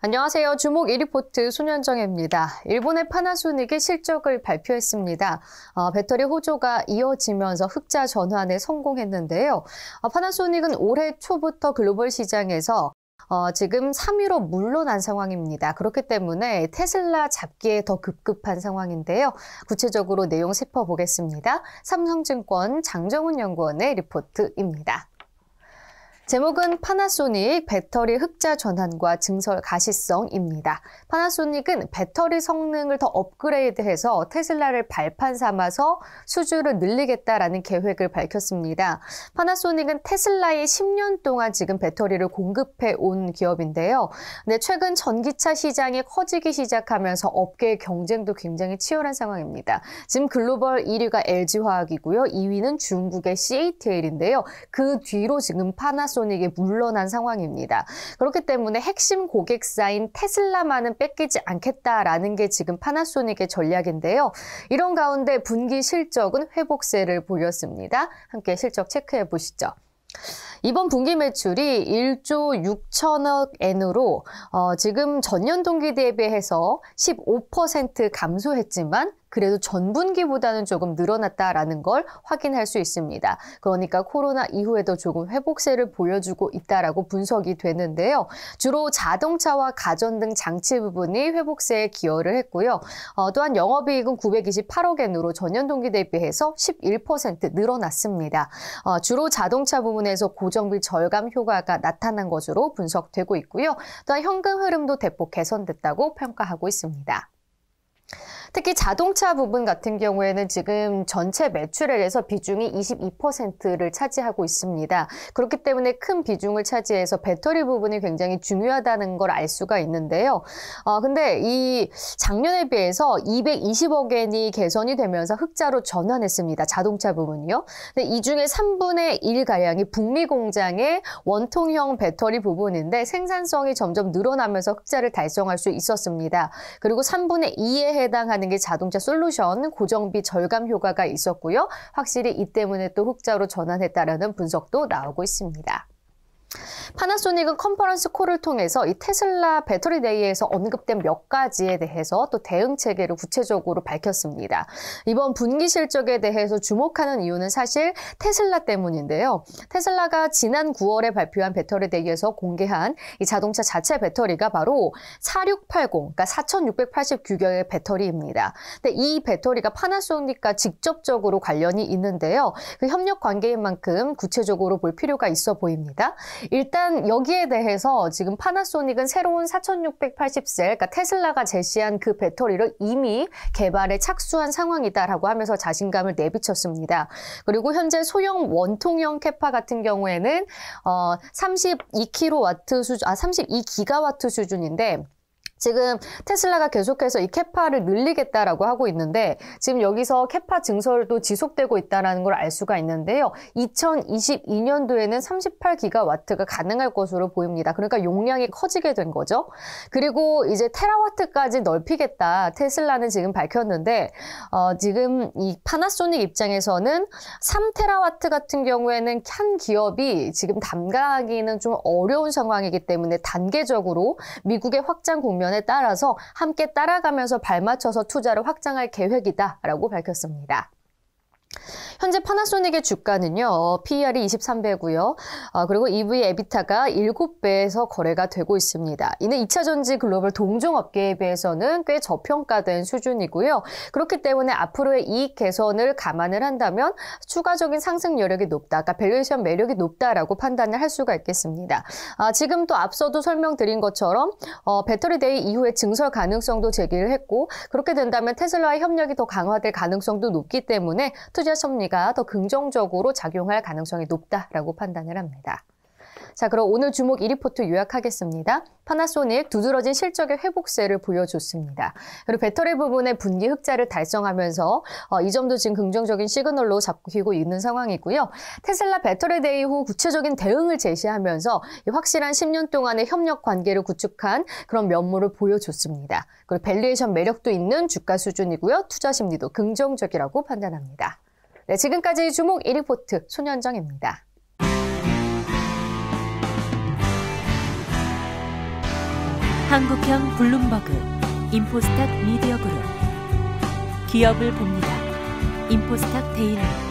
안녕하세요. 주목 1리포트 손현정입니다. 일본의 파나소닉이 실적을 발표했습니다. 어, 배터리 호조가 이어지면서 흑자 전환에 성공했는데요. 어, 파나소닉은 올해 초부터 글로벌 시장에서 어, 지금 3위로 물러난 상황입니다. 그렇기 때문에 테슬라 잡기에 더 급급한 상황인데요. 구체적으로 내용 짚어보겠습니다. 삼성증권 장정훈 연구원의 리포트입니다. 제목은 파나소닉 배터리 흑자 전환과 증설 가시성입니다. 파나소닉은 배터리 성능을 더 업그레이드해서 테슬라를 발판 삼아서 수주를 늘리겠다라는 계획을 밝혔습니다. 파나소닉은 테슬라에 10년 동안 지금 배터리를 공급해 온 기업인데요. 근데 네, 최근 전기차 시장이 커지기 시작하면서 업계의 경쟁도 굉장히 치열한 상황입니다. 지금 글로벌 1위가 LG화학이고요. 2위는 중국의 CATL인데요. 그 뒤로 지금 파나소닉 파나소닉이 물러난 상황입니다. 그렇기 때문에 핵심 고객사인 테슬라만은 뺏기지 않겠다라는 게 지금 파나소닉의 전략인데요. 이런 가운데 분기 실적은 회복세를 보였습니다. 함께 실적 체크해 보시죠. 이번 분기 매출이 1조 6천억 엔으로 어, 지금 전년 동기 대비해서 15% 감소했지만 그래도 전분기보다는 조금 늘어났다라는 걸 확인할 수 있습니다. 그러니까 코로나 이후에도 조금 회복세를 보여주고 있다라고 분석이 되는데요. 주로 자동차와 가전 등 장치 부분이 회복세에 기여를 했고요. 어, 또한 영업이익은 928억 엔으로 전년 동기 대비해서 11% 늘어났습니다. 어, 주로 자동차 부분에서 고 고정비 절감 효과가 나타난 것으로 분석되고 있고요. 또한 현금 흐름도 대폭 개선됐다고 평가하고 있습니다. 특히 자동차 부분 같은 경우에는 지금 전체 매출액에서 비중이 22%를 차지하고 있습니다. 그렇기 때문에 큰 비중을 차지해서 배터리 부분이 굉장히 중요하다는 걸 알 수가 있는데요. 어, 근데 이 작년에 비해서 220억 엔이 개선이 되면서 흑자로 전환했습니다. 자동차 부분이요. 근데 이 중에 3분의 1 가량이 북미 공장의 원통형 배터리 부분인데 생산성이 점점 늘어나면서 흑자를 달성할 수 있었습니다. 그리고 3분의 2에 해당하는 전기 자동차 솔루션 고정비 절감 효과가 있었고요. 확실히 이 때문에 또 흑자로 전환했다라는 분석도 나오고 있습니다. 파나소닉은 컨퍼런스 콜을 통해서 이 테슬라 배터리 데이에서 언급된 몇 가지에 대해서 또 대응 체계를 구체적으로 밝혔습니다. 이번 분기 실적에 대해서 주목하는 이유는 사실 테슬라 때문인데요. 테슬라가 지난 9월에 발표한 배터리 데이에서 공개한 이 자동차 자체 배터리가 바로 4680, 그러니까 4680 규격의 배터리입니다. 근데 이 배터리가 파나소닉과 직접적으로 관련이 있는데요. 그 협력 관계인 만큼 구체적으로 볼 필요가 있어 보입니다. 일단 일단 여기에 대해서 지금 파나소닉은 새로운 4680셀, 그러니까 테슬라가 제시한 그 배터리를 이미 개발에 착수한 상황이다라고 하면서 자신감을 내비쳤습니다. 그리고 현재 소형 원통형 캐파 같은 경우에는 어, 32kW 수준, 아 32기가와트 수준인데 지금 테슬라가 계속해서 이 캐파를 늘리겠다라고 하고 있는데 지금 여기서 캐파 증설도 지속되고 있다는 걸 알 수가 있는데요. 2022년도에는 38기가와트가 가능할 것으로 보입니다. 그러니까 용량이 커지게 된 거죠. 그리고 이제 테라와트까지 넓히겠다 테슬라는 지금 밝혔는데 어, 지금 이 파나소닉 입장에서는 3테라와트 같은 경우에는 한 기업이 지금 담가하기는좀 어려운 상황이기 때문에 단계적으로 미국의 확장 공면 면에 따라서 함께 따라가면서 발맞춰서 투자를 확장할 계획이다라고 밝혔습니다. 현재 파나소닉의 주가는요. PER이 23배고요. 아, 어, 그리고 EV 에비타가 7배에서 거래가 되고 있습니다. 이는 2차 전지 글로벌 동종업계에 비해서는 꽤 저평가된 수준이고요. 그렇기 때문에 앞으로의 이익 개선을 감안을 한다면 추가적인 상승 여력이 높다. 아까 그러니까 밸류에이션 매력이 높다라고 판단을 할 수가 있겠습니다. 아, 지금 또 앞서도 설명드린 것처럼 어, 배터리데이 이후에 증설 가능성도 제기를 했고 그렇게 된다면 테슬라의 협력이 더 강화될 가능성도 높기 때문에 투자 심리 의미가 더 긍정적으로 작용할 가능성이 높다라고 판단을 합니다. 자, 그럼 오늘 주목 1위포트 요약하겠습니다. 파나소닉 두드러진 실적의 회복세를 보여줬습니다. 그리고 배터리 부분의 분기 흑자를 달성하면서 어, 이 점도 지금 긍정적인 시그널로 잡히고 있는 상황이고요. 테슬라 배터리 데이 후 구체적인 대응을 제시하면서 확실한 10년 동안의 협력 관계를 구축한 그런 면모를 보여줬습니다. 그리고 밸리에이션 매력도 있는 주가 수준이고요. 투자 심리도 긍정적이라고 판단합니다. 네, 지금까지 주목 1리포트 손현정입니다. 한국형 블룸버그 인포스탁 미디어 그룹 기업을 봅니다. 인포스탁 데일리